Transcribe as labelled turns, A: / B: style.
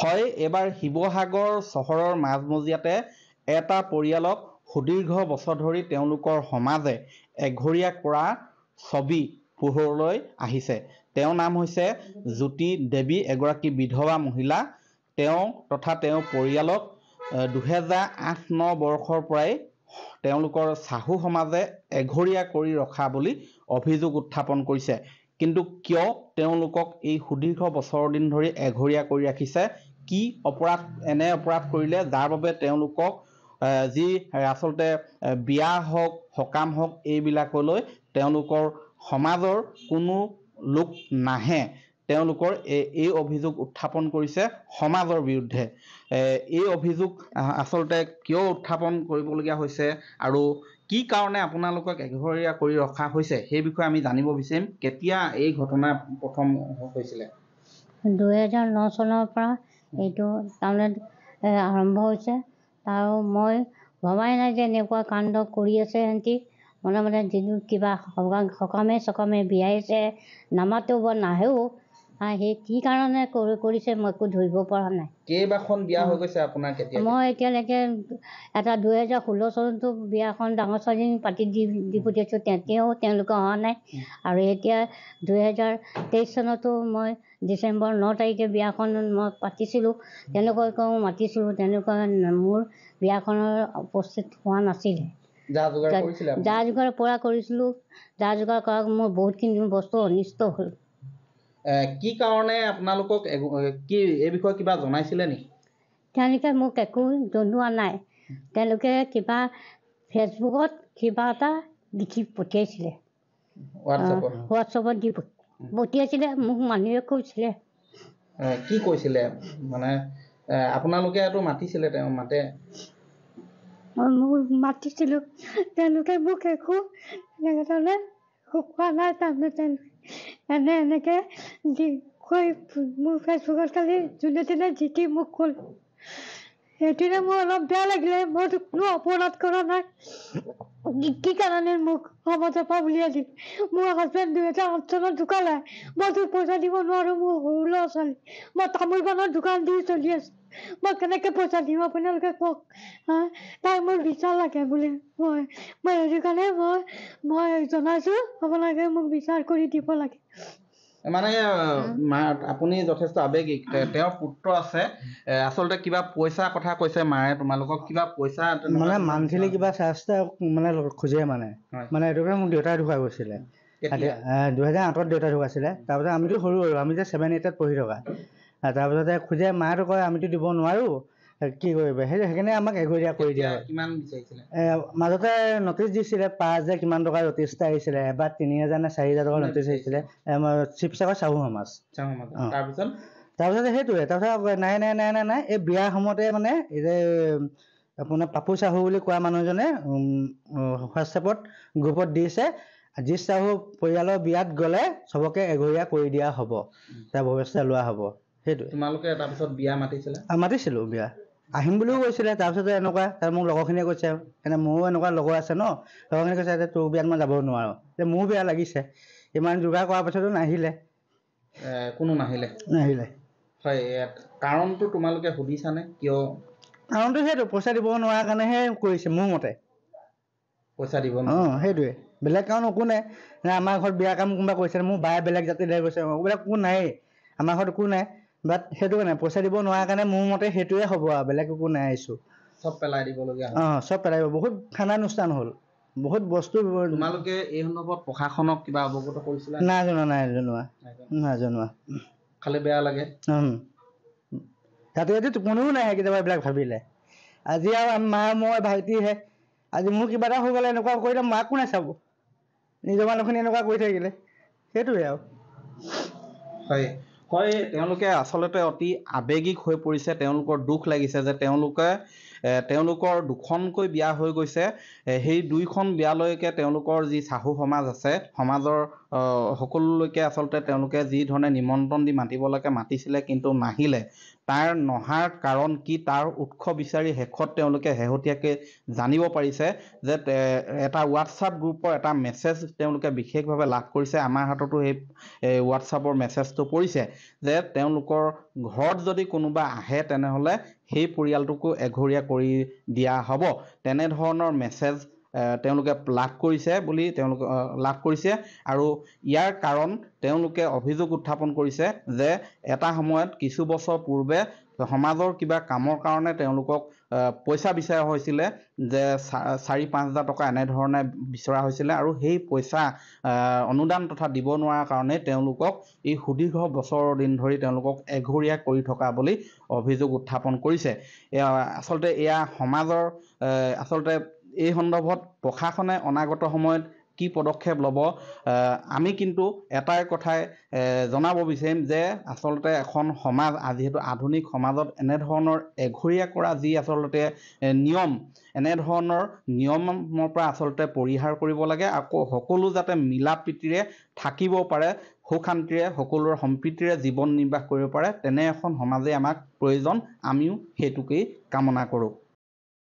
A: হয় এইবাৰ শিৱসাগৰ চহৰৰ মাজমজিয়াতে এটা পৰিয়ালক সুদীৰ্ঘ বছৰ ধৰি তেওঁলোকৰ সমাজে এঘৰীয়া কৰা ছবি পোহৰলৈ আহিছে তেওঁৰ নাম হৈছে জ্যোতি দেৱী এগৰাকী বিধৱা মহিলা তেওঁ তথা তেওঁৰ পৰিয়ালক দুহেজাৰ আঠ ন বৰ্ষৰ পৰাই তেওঁলোকৰ চাহু সমাজে এঘৰীয়া কৰি ৰখা বুলি অভিযোগ উত্থাপন কৰিছে কিন্তু কিয় তেওঁলোকক এই সুদীৰ্ঘ বছৰ দিন ধৰি এঘৰীয়া কৰি ৰাখিছে কি অপৰাধ এনে অপৰাধ কৰিলে যাৰ বাবে তেওঁলোকক যি আচলতে বিয়া হওক সকাম হওক এইবিলাকলৈ তেওঁলোকৰ সমাজৰ কোনো লোক নাহে তেওঁলোকৰ এই এই অভিযোগ উত্থাপন কৰিছে সমাজৰ বিৰুদ্ধে এই অভিযোগ আচলতে কিয় উত্থাপন কৰিবলগীয়া হৈছে আৰু কি কাৰণে আপোনালোকক এঘৰীয়া কৰি ৰখা হৈছে সেই বিষয়ে আমি জানিব বিচাৰিম কেতিয়া এই ঘটনা প্ৰথম হৈছিলে
B: দুহেজাৰ ন চনৰ পৰা এইটো তাৰমানে আৰম্ভ হৈছে আৰু মই ভবাই নাই যে এনেকুৱা কাণ্ড কৰি আছে সিহঁতি মনে মনে যিটো কিবা সকামে চকামে বিয়াই আছে নামাতেও বা নাহেও সেই কি কাৰণে কৰিছে মই একো ধৰিব পৰা নাই
A: কেইবাখন বিয়া হৈ গৈছে আপোনাৰ কেতিয়া
B: মই এতিয়ালৈকে এটা দুহেজাৰ ষোল্ল চনতো বিয়াখন ডাঙৰ ছোৱালী পাতি দি পঠিয়াইছোঁ তেতিয়াও তেওঁলোকে অহা নাই আৰু এতিয়া দুহেজাৰ তেইছ চনতো মই ডিচেম্বৰ ন তাৰিখে বিয়াখন মই পাতিছিলোঁ তেওঁলোককো মাতিছিলোঁ তেওঁলোকে মোৰ বিয়াখনৰ উপস্থিত হোৱা
C: নাছিলে যা
B: যোগাৰ পৰা কৰিছিলোঁ যা যোগাৰ কৰা মোৰ বহুতখিনি বস্তু অনিষ্ট হ'ল
A: কি কাৰণে আপোনালোকক কি এই বিষয়ে কিবা জনাইছিলে নেকি
B: তেওঁলোকে মোক একো জনোৱা নাই তেওঁলোকে কিবা ফেচবুকত কিবা এটা লিখি পঠিয়াইছিলে হোৱাটছএপত দি পঠিয়াইছিলে মোক মানুহে কৈছিলে
A: কি কৈছিলে মানে আপোনালোকে এইটো মাতিছিলে তেওঁ মাতে
B: মাতিছিলোঁ তেওঁলোকে মোক একো এনে এনেকে কৈ মোৰ ফেচবুকত কালি যোনদিনা জিতি মোক ক'ল সেইটোৰে মোৰ অলপ বেয়া লাগিলে মই কোনো অপৰাধ কৰা নাই কি কাৰণে মোক সমাজৰ পৰা উলিয়াইছিল মোৰ হাজবেণ্ড দুহেজাৰ আঠ চনত ঢুকালে মই পইচা দিব নোৱাৰো মোৰ সৰু ল'ৰা ছোৱালী মই তামোল পাণৰ দোকান দি চলি আছো মই কেনেকে পইচা দিম আপোনালোকে কওক হা তাই মোৰ বিচাৰ লাগে বুলি মই মই সেইটো কাৰণে মই মই জনাইছো আপোনালোকে মোক বিচাৰ কৰি
A: দিব লাগে মানে আপুনি যথেষ্ট আৱেগিক তেওঁৰ পুত্ৰ আছে আচলতে কিবা পইচাৰ কথা কৈছে মায়ে তোমালোকক কিবা পইচা মানে মান্থলি
C: কিবা চাৰ্জটা মানে খোজে মানে মানে এইটো মোক দেউতাই ঢুকাই গৈছিলে দুহেজাৰ আঠত দেউতাই ঢুকাইছিলে তাৰপিছত আমিতো সৰু আৰু আমি যে ছেভেন এইটত পঢ়ি থকা তাৰপিছতে খোজে মায়েতো কয় আমিতো দিব নোৱাৰো কি কৰিব সেইখিনি আমাক এঘৰীয়া কৰি
A: দিয়া
C: মাজতে নটিচ দিছিলে পাঁচ হাজাৰ কিমান টকা যথেষ্ট আহিছিলে এবাৰ তিনি হাজাৰ নে চাৰি হাজাৰ টকা নটিচ আহিছিলে শিৱসাগৰ চাহু সমাজ
A: তাৰপিছত
C: সেইটোৱে তাৰপিছত নাই নাই নাই নাই নাই এই বিয়াৰ সময়তে মানে যে আপোনাৰ পাপু চাহু বুলি কোৱা মানুহজনে উম হোৱাটছএপত গ্ৰুপত দিছে যি চাহু পৰিয়ালৰ বিয়াত গ'লে চবকে এঘৰীয়া কৰি দিয়া হ'ব তাৰ ব্যৱস্থা লোৱা হ'ব সেইটোৱে তোমালোকে
A: তাৰপিছত বিয়া মাতিছিলা
C: মাতিছিলোঁ বিয়া আহিম বুলিও কৈছিলে তাৰপিছতে এনেকুৱা তাৰ মোৰ লগৰখিনিয়ে কৈছে মানে মোৰো এনেকুৱা লগৰ আছে ন লগৰখিনিয়ে কৈছে এতিয়া তোৰ বিয়াত মই যাব নোৱাৰোঁ যে মোৰ বিয়া লাগিছে ইমান যোগাৰ কৰাৰ পিছতো নাহিলে কোনো নাহিলে নাহিলে কাৰণটো তোমালোকে সুধিছানে কিয় কাৰণটো সেইটো পইচা দিব নোৱাৰা কাৰণেহে কৰিছে মোৰ মতে পইচা দিব নোৱাৰে সেইটোৱে বেলেগ কাৰণ একো নাই আমাৰ ঘৰত বিয়া কাম কোনোবা কৰিছে মোৰ বায়ে বেলেগ জাতিলৈ গৈছে বোলে কোনো নাই আমাৰ ঘৰত একো নাই বাট সেইটো মানে পইচা দিব নোৱাৰা কাৰণে মোৰ মতে সেইটোৱে হ'ব আৰু বেলেগ একো নাই আহিছোঁ চব পেলাই দিব বহুত খানা অনুষ্ঠান হ'ল বহুত বস্তু
A: নাই
C: জনোৱা নাই জনোৱা নাই জনোৱা খালি তাতে যদি কোনেও নাহে কেতিয়াবা এইবিলাক ভাবিলে আজি আৰু মা মই ভাইটি হে আজি মোৰ কিবা এটা হৈ গ'লে এনেকুৱা কৰি দিম মাক কোনে চাব নিজৰ মানুহখিনি এনেকুৱা কৰি থাকিলে সেইটোৱে আৰু
A: হয় তেওঁলোকে আচলতে অতি আৱেগিক হৈ পৰিছে তেওঁলোকৰ দুখ লাগিছে যে তেওঁলোকে তেওঁলোকৰ দুখনকৈ বিয়া হৈ গৈছে সেই দুইখন বিয়ালৈকে তেওঁলোকৰ যি চাহু সমাজ আছে সমাজৰ সকলোলৈকে আচলতে তেওঁলোকে যি ধৰণে নিমন্ত্ৰণ দি মাতিব লাগে মাতিছিলে কিন্তু নাহিলে তাৰ নহাৰ কাৰণ কি তাৰ উৎস বিচাৰি শেষত তেওঁলোকে শেহতীয়াকৈ জানিব পাৰিছে যে এটা হোৱাটছআপ গ্ৰুপৰ এটা মেছেজ তেওঁলোকে বিশেষভাৱে লাভ কৰিছে আমাৰ হাততো সেই এই হোৱাটছআপৰ মেছেজটো পৰিছে যে তেওঁলোকৰ ঘৰত যদি কোনোবা আহে তেনেহ'লে সেই পৰিয়ালটোকো এঘৰীয়া কৰি দিয়া হ'ব তেনেধৰণৰ মেছেজ তেওঁলোকে লাভ কৰিছে বুলি তেওঁলোকে লাভ কৰিছে আৰু ইয়াৰ কাৰণ তেওঁলোকে অভিযোগ উত্থাপন কৰিছে যে এটা সময়ত কিছু বছৰ পূৰ্বে সমাজৰ কিবা কামৰ কাৰণে তেওঁলোকক পইচা বিচৰা হৈছিলে যে চাৰি পাঁচ হাজাৰ টকা এনেধৰণে বিচৰা হৈছিলে আৰু সেই পইচা অনুদান তথা দিব নোৱাৰা কাৰণে তেওঁলোকক এই সুদীৰ্ঘ বছৰৰ দিন ধৰি তেওঁলোকক এঘৰীয়া কৰি থকা বুলি অভিযোগ উত্থাপন কৰিছে আচলতে এয়া সমাজৰ আচলতে এই সন্দৰ্ভত প্ৰশাসনে অনাগত সময়ত কি পদক্ষেপ ল'ব আমি কিন্তু এটাই কথাই জনাব বিচাৰিম যে আচলতে এখন সমাজ যিহেতু আধুনিক সমাজত এনেধৰণৰ এঘৰীয়া কৰা যি আচলতে নিয়ম এনেধৰণৰ নিয়মৰ পৰা আচলতে পৰিহাৰ কৰিব লাগে আকৌ সকলো যাতে মিলা প্ৰীতিৰে থাকিব পাৰে সুখ শান্তিৰে সকলোৰে সম্প্ৰীতিৰে জীৱন নিৰ্বাহ কৰিব পাৰে তেনে এখন সমাজেই আমাক প্ৰয়োজন আমিও সেইটোকেই কামনা কৰোঁ